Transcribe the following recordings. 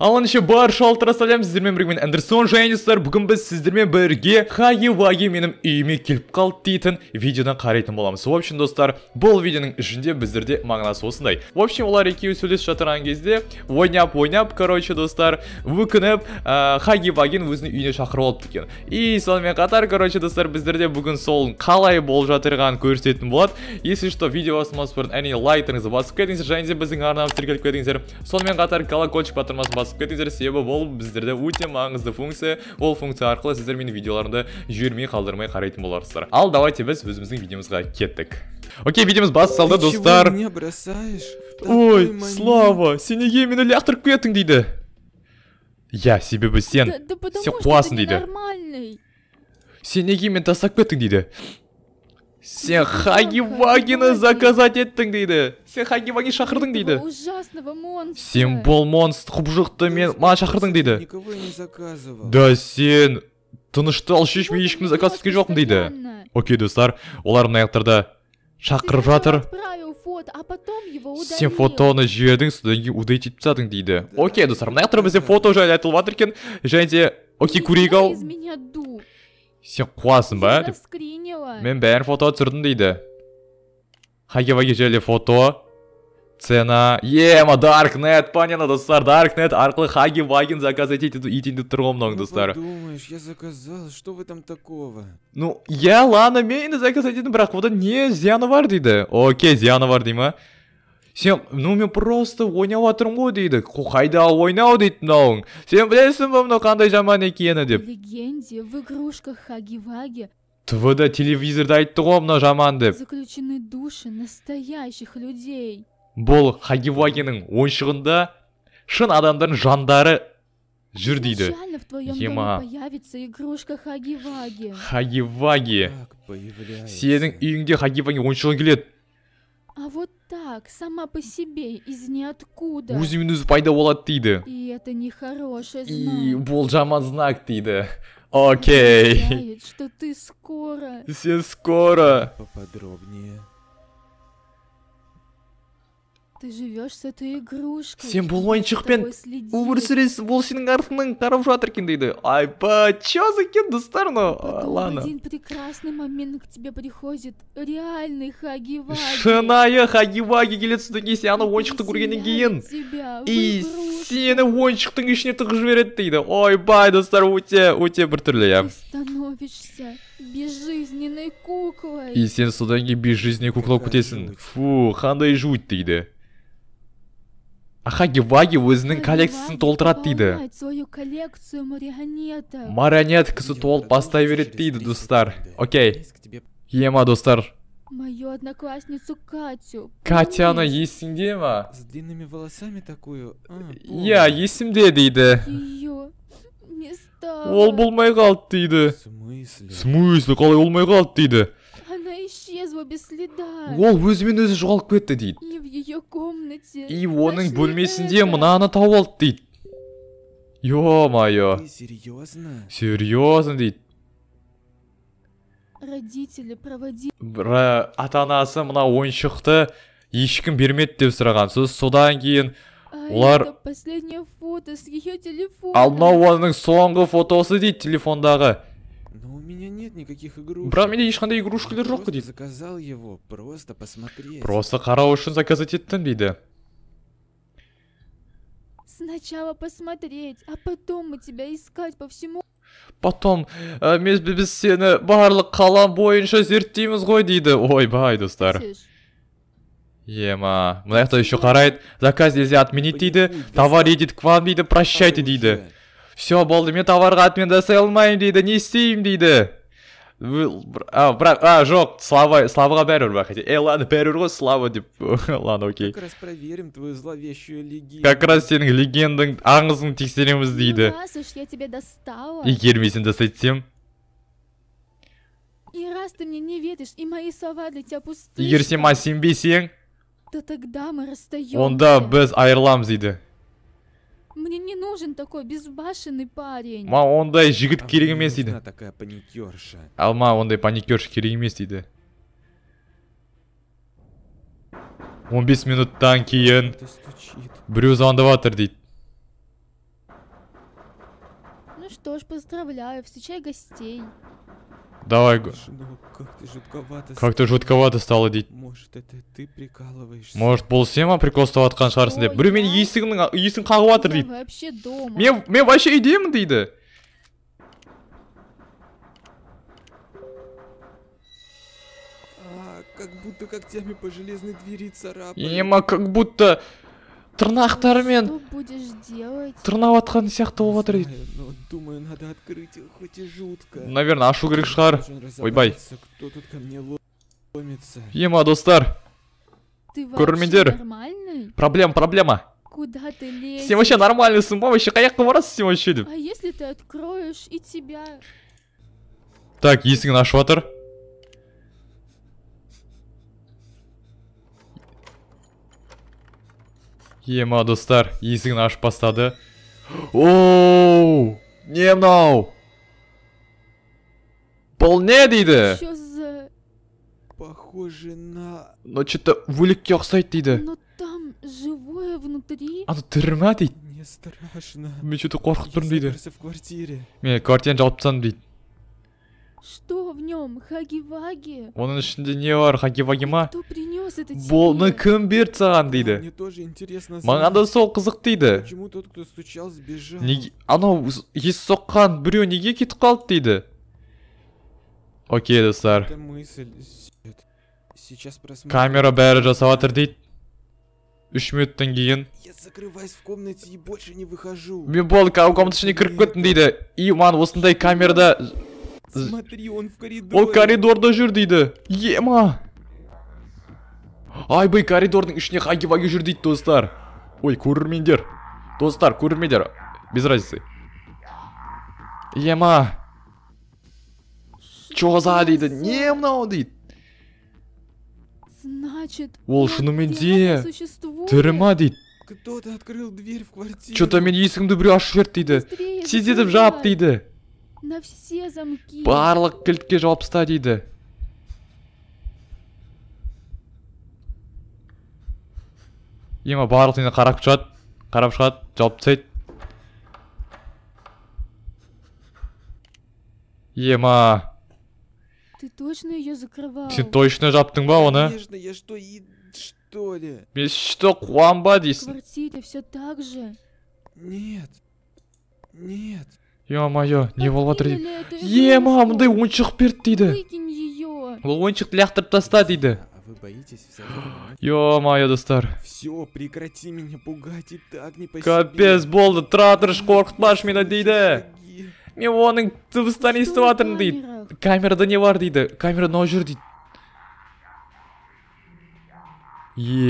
Алан еще баршалықтар ассалям сіздермен бірге мен Андерсон және бүгін біз сіздермен бірге Хаеваге менің үйіме келіп қалды дейтін видеоны қарайтын боламыз в общем достар бұл видеоның ішінде біздерде мағынасы осындай в общем олар екеуі сөйлесіп жатырған кезде ойнап ойнап короче достар өкініп ә, Хаеваген өзінің үйіне шақырып алыпты екен и сонымен қатар короче достар біздерде бүгін сол қалай болып жатырғанын көрсететін болады если что видео бастамас бұрын әрине лайктарыңызды басып кетіңіздер және де біздің арнамызға тіркеліп кетіңіздер сонымен қатар колокольчик батырмасын Басып кетіңіздер себебі ол біздерде өте маңызды функция ол функция арқылы сіздер менің видеоларымды жібермей қалдырмай қарайтын боларсыздар ал давайте біз өзіміздің видеомызға кеттік окей видеомыз басталды достар ой слава сен неге мені лақтырып кеттің дейді иә себебі сен сен қуасың дейді сен неге мені тастап кеттің дейді сен хагивагина заказать еттің дейді сен хагиваги шақырдың дейді сен бұл монстр құбыжықты мен маған шақырдың дейді да сен тынышты шеш мен ешкімді заказ еткен жоқпын дейді окей достар олар мына жақтарда шақырып жатыр сен фотоны жібердің содан кейін удалить етіп тастадың дейді окей достар мына жақта бізде фото жайлы айтылып жатыр екен де окей көрейік ау сен қуасың ба деп мен бәрін фотоға түсірдім дейді хаева ежели фото цена ема даркнет понятно достар даркнет арқылы хаги ваген заказ етейін деп тұр ғой мынауың достар думаешь я заказал что в этом такого ну я ладно мен енді заказать бірақ одан не зияны бар дейді окей зияны бар дей ма сен мынаумен просто ойнап жатырмын ғой дейді қайда ойнау дейді мынауың сен білесің ба мынау қандай жаман екені деп легенде в игрушках хаги ваги твда телевизорда айтты ғой мынау жаман деп заключены души настоящих людей бұл ойыншығында шын адамдардың жандары жүр дейді в твоем ема появится игрушка хагиваги сенің үйіңде ваги ойыншығың келеді А вот так, сама по себе, из ниоткуда. Uziminiz пайда болаттыйды. И это нехороший знак. И болжаман знак тыйды. Окей. Означает, что ты скоро. Все скоро. Поподробнее. Ты живешь с этой игрушкой. Сен бұл ойыншықпен өмірсірес волсингарфның қарап жатыр екен дейді. Айпа, чё за екен достарно? Ладно. один прекрасный момент к тебе приходит реальный Хагиваги. Шынайы Хагиваги келеді содан кейін сен ана ойыншықты көргеннен кейін. И сені ойыншықтың ішіне тығып жібереді дейді. Ойбай, достар, өте, өте біртүрлі, иә. становишься безжизненной куклой. И сен содан безжизненной безжизненный кукла көтесің. Фу, қандай жуть дейді. Ахаги-Ваги өзінің коллекциясын толтырады дейді. Свою кісі марионеток. толып бастай береді дейді, достар. Окей. Ема, достар. Мою одноклассницу Катю. Катяны есіңде ма? С длинными волосами такую. Иә, есімде дейді. Ол болмай қалды дейді. Смысле? Смысле, қалай болмай қалды дейді? исчезла без следа. Ол өзімен өзі жоғалып кетті дейді. И в ее комнате. И оның бөлмесінде мынаны тауып алды дейді. Ё-моё. Серьезно? Серьезно дейді. Родители Бра, ата анасы мына ойыншықты ешкім бермеді деп сұраған. Сіз содан кейін олар последнее фото с ее телефона. Ал мынау оның соңғы фотосы дейді телефондағы нет никаких игрушек. Бірақ менде ешқандай игрушкалар жоқ дейді. Заказал его просто посмотреть. Просто қарау үшін заказать еттім дейді. Сначала посмотреть, а потом мы тебя искать по всему. Потом ә, э, біз, біз сені барлық қала бойынша зерттейміз ғой дейді. Ойбай, достар. Ема, мына жақта еще қарайды. Заказ нельзя отменить дейді. Товар едет к вам дейді. Прощайте дейді все болды мен товарға отмен жасай алмаймын дейді не істеймін дейді а бірақ а жоқ слава славаға бәрібір хотя ей э, ладно бәрібір ғой слава деп ладно окей как раз проверим твою зловещую легенду как раз сенің легендаң аңызың тексереміз дейді раз уж я тебя достала егер мен сені достать десем и раз ты мне не веришь и мои слова для тебя пусты егер сен маған сенбесең то тогда мы расстаемся онда біз айырыламыз дейді Мне не нужен такой безбашенный парень. Ма, ондай жігіт керек емес дейді. такая паникерша. Алма, ондай паникерша керек емес дейді. 15 минуттан кейін біреу звондаватыр дейді. Ну что ж, поздравляю, встречай гостей. Давай. Сынок, ну, как ты жутковато, как жутковато стало, дит. Может, это ты прикалываешься? Может, бұл сен ма прикол ұстап шығарсың деп. Біреу менің есігінің а, есігін қағып жатыр дейді. Вообще дома. Мен мен вообще үйдемін дейді. А, как будто когтями по железной двери царапают. Ема, как будто тырнақтарымен тырнап жатқан сияқты болып жатыр дейді думаю надо открыть хоть и жутко наверное ашу керек Ой, бай. кто тут ко мне ломится ема достар көрермендер проблема проблема куда ты лезешь? Всем вообще нормальные, с вообще каяк поворот всем вообще. А если ты откроешь и тебя? Так, есің наш Ватер. ема достар есігін ашып бастады оу не мынау бұл не дейді похоже на но че то өлікке ұқсайды дейді но там живое внутри ана тірі ма дейді мне страшно мен че то қорқып тұрмын дейді мен квартираны жауып тастадым дейді Что в нем? Хаги-ваги? Оның ішінде не бар? Хаги-ваги ма? Кто принес это тебе? кім берді саған дейді? Мне тоже интересно. Маған да сол қызық дейді. Почему тот, кто стучал, сбежал? Неге... Анау ес соққан біреу неге кетіп қалды дейді? Окей, достар. Камера бәрі жасап жатыр дейді. үш минуттан кейін я закрываюсь в комнате и больше не выхожу мен болды комнатаға ішіне кіріп кеттім дейді и маған осындай камерада Смотри, он в коридор. Ол коридорда жүр дейді. Ема. Айбай коридордың ішіне қаги-ваги жүр дейді достар. Ой, көрермендер. Достар, көрермендер. Без разницы. Ема. Чо за дейді? Не мынау дейді? Значит, ол шынымен де тірі ма дейді кто то открыл дверь в квартиру че то мен есігімді біреу ашып жіберді дейді тездетіп жап дейді на все замки барлық кілтке жауып ұста дейді ема барлық сені қарап шығады қарап шығады жауып тастайды ема ты точно ее закрывал сен точно жаптың ба оны конечно я что и что ли мен что қуам ба дейсің в квартире все так же нет нет ё моя, не болыватыр Е, ема мындай ойыншық берді дейді Ол ойыншықты лақтырып таста дейді ё достар все прекрати меня пугать и так не капец болды тұра қорқытмаш мені дейді мен оның дыбыстарын естіп жатырмын дейді камерада не бар дейді камерада мынау жүр дейді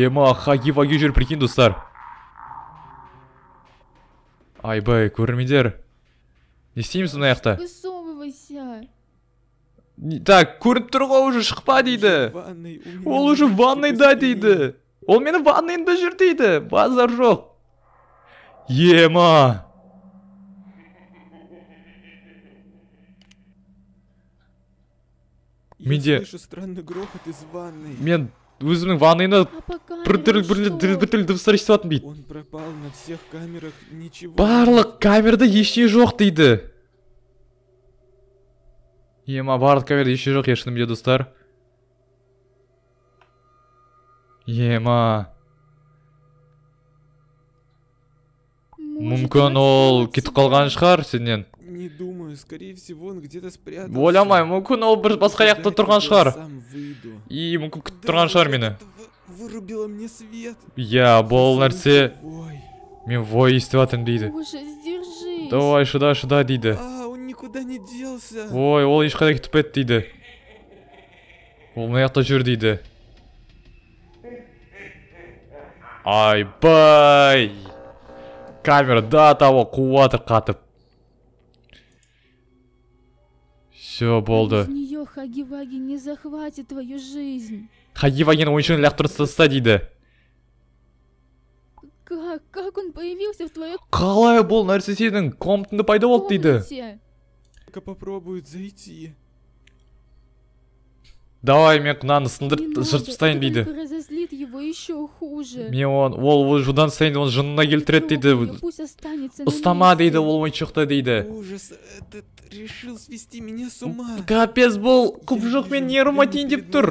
ема хаги ваги жүр прикинь достар айбай көрермендер не істейміз мына жақта так көрініп тұр ғой уже шықпа дейді ол уже ванныйда дейді ол мені ванныйымда жүр дейді базар жоқ ема менде странный грохот из ванной мен өзімнің ванныйымда біртүрлі біртүрлі дыбыстар естіп жатырмын дейді он пропал на всех камерах барлық камерада ештеңе жоқ дейді ема барлық камерада ештеңе жоқ иә шынымен де достар ема мүмкін ол кетіп қалған шығар сенен не думаю скорее всего он где то спрятался ойламаймын мүмкін ол бір басқа жақта тұрған шығар и мүмкін күтіп тұрған шығар мені вырубила мне свет иә бұл нәрсе мен вой естіп жатырмын дейді давай шыда шыда дейді а он никуда не делся ой ол ешқайда кетіп дейді ол мына жақта жүр дейді айбай до того қуатыр қатып Все, болды. Без нее Хаги-Ваги не захватит твою жизнь. Хаги-Вагин ойыншығын лақтырып тастаса Как? Как он появился в твоем... Калая бұл нәрсе сенің комнатыңда пайда болды дейді. Только попробует зайти. давай мен мынаны сындырып жыртып тастайын дейді разозлит его еще хуже мен оны ол жудан сайын оны жынына келтіреді дейді пусть останется ұстама дейді ол ойыншықты дейді ужас этот решил свести меня с ума капец бұл құбыжық мен нервім атайын деп тұр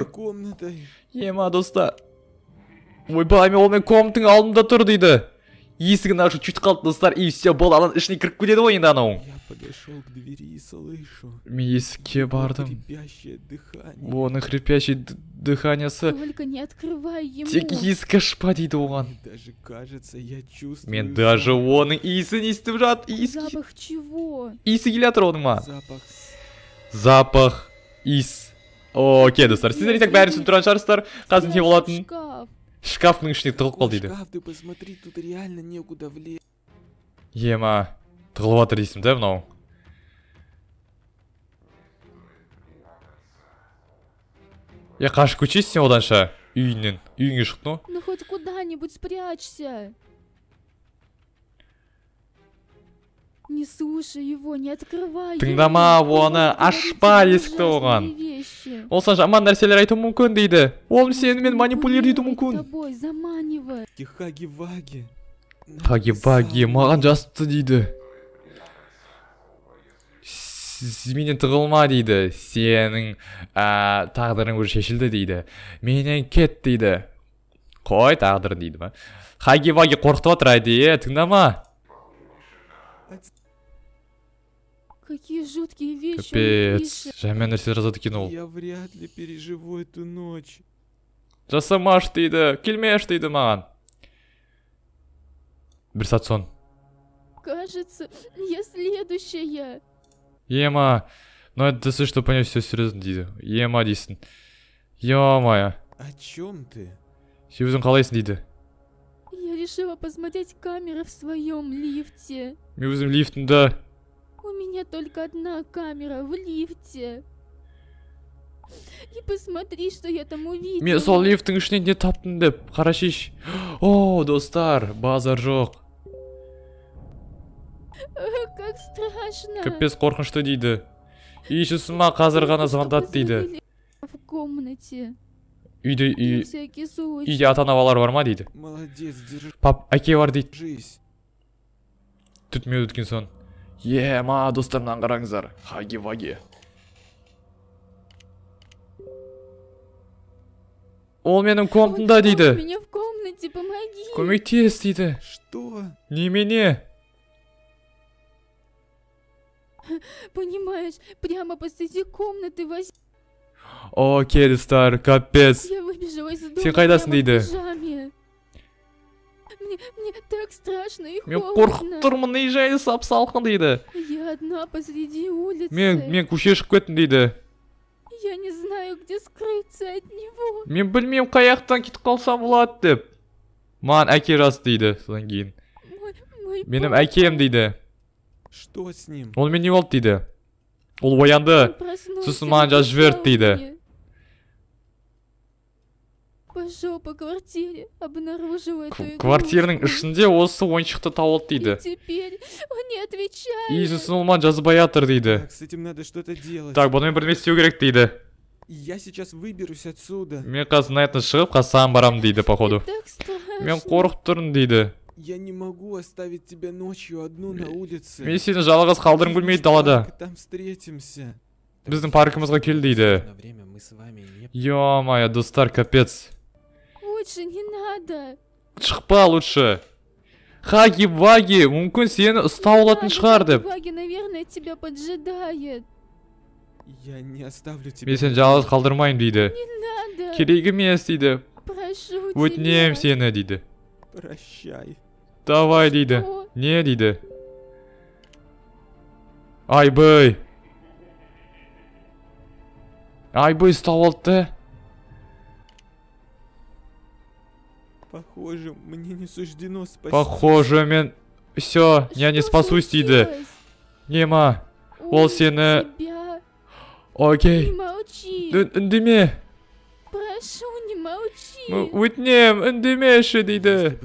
ема достар ойбай ол менің комнатаның алдымда тұр дейді Есігін ашу чуть қалды достар, и все болды. ана ішіне кіріп кетеді ғой енді анау Я подошел к двери и слышу. Мен есікке бардым. Оның хрипящий дыханиясы. Только не открывай ему. Тек есік ашпа дейді оған. Даже кажется, я чувствую. Мен даже оның иісін естіп жат. Запах чего? Иісі келе жатыр оның ма? Запах. Запах. Иіс. Окей, достар. Сіздер итак бәрін түсініп тұрған шығарсыздар. Қазір не болатынын. Шкаф нынешний толкал дейді шкаф ты посмотри тут реально некуда влезть ема тығылып жатыр дейсің да мынау е қашып көшесің сен оданша үйіңнен үйіңе шықтың ну хоть куда нибудь спрячься Не слушай его, не открывай. Тыңдама, оны ашпа десікті оған осыған жаман нәрселер айтуы мүмкін дейді ол сенімен манипулировать етуі мүмкін хаги ваги маған жазыпты дейді менен тығылма дейді сенің тағдырың уже шешілді дейді менен кет дейді қой тағдыр дейді ма хаги ваги қорқытып отыр әдейі тыңдама Какие жуткие вещи Капец, я меня на сей Я вряд ли переживу эту ночь. Да сама ж ты да, кельмеш ты да, ман. Берсатсон. Кажется, я следующая. Ема, ну это достаточно что понял, все серьезно, Дида. Ема, Дисен. Ема моё О чем ты? Сьюзен Халайсен, Дида. Я решила посмотреть камеры в своем лифте. Мюзен лифт, да. У меня только одна камера в лифте. И посмотри, что я там увидел. Мен сол лифттің ішінен не таптым деп, қарашыш. О, достар, базар жоқ. Как страшно. Капец қорқынышты дейді. ма, қазір ғана звондады дейді. В комнате. Үйде үй... Үйде ата-аналар бар ма дейді. Молодец, держи. Пап, әке бар дейді. Түтмей өткен соң е ма достар мынаны қараңыздар хаги ваги ол менің комнатында дейді помоги көмектес дейді что немене понимаешь прямо посреди комнаты вас окей достар капец я выбежала из дома сен қайдасың дейді Мне, мне так страшно и мен қорқып тұрмын не жайы сап салқын дейді я одна посреди улицы мен мен көше шығып кеттім дейді я не знаю где скрыться от него мен білмеймін қаяқтан жақтан кетіп қалсам болады деп маған әке жаз дейді содан кейін менің әкем дейді что с ним не болды дейді ол оянды сосын маған жазып жіберді дейді пошел по квартире, обнаружил эту игру. Квартирның ішінде осы ойыншықты тауып дейді. И теперь он не отвечает. И ұсынылма жазбай жатыр дейді. Так, с этим надо что-то делать. Так, бұнымен бірдеңе істеу керек дейді. Я сейчас выберусь отсюда. Мен қазір мына шығып, қасаған барам дейді, походу. Мен қорқып тұрмын дейді. Я не могу оставить тебя ночью одну на улице. Мен сені жалғыз қалдырым келмейді далада. Там встретимся. Біздің паркімізге кел дейді. ё достар, капец лучше не надо. Шықпа лучше. Хаги-ваги, мүмкін сені ұстап алатын шығар деп. Хаги, наверное, тебя поджидает. Я не оставлю тебя. Мен сені жалғыз қалдырмайын, дейді. Не надо. Керек емес дейді. Прошу Өтінем сені дейді. Прощай. Давай дейді. Не дейді. Айбай. Айбай ұстап алды. Похоже, мне не суждено спасти. Похоже, мен... Все, а я не спасу Стида. Нима, Олсина... Э, Окей. Не молчи. Эндеме. Прошу, не молчи. Утнем, эндемеши, дида.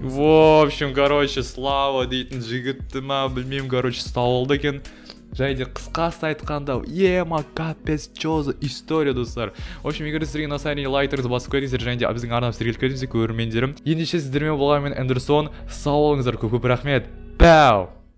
В общем, короче, слава, дейтін жігіт, блин, короче, стал, декен. және де қысқасын айтқанда ема капец че история достар в общем егер сіздерге ұнаса әрине лайктарыңызды басып кетіңіздер және де біздің арнамыз тіркеліп кетіңіздер көрермендерім ендеше сіздермен болған мен эндерсон сау болыңыздар көп көп рахмет пәу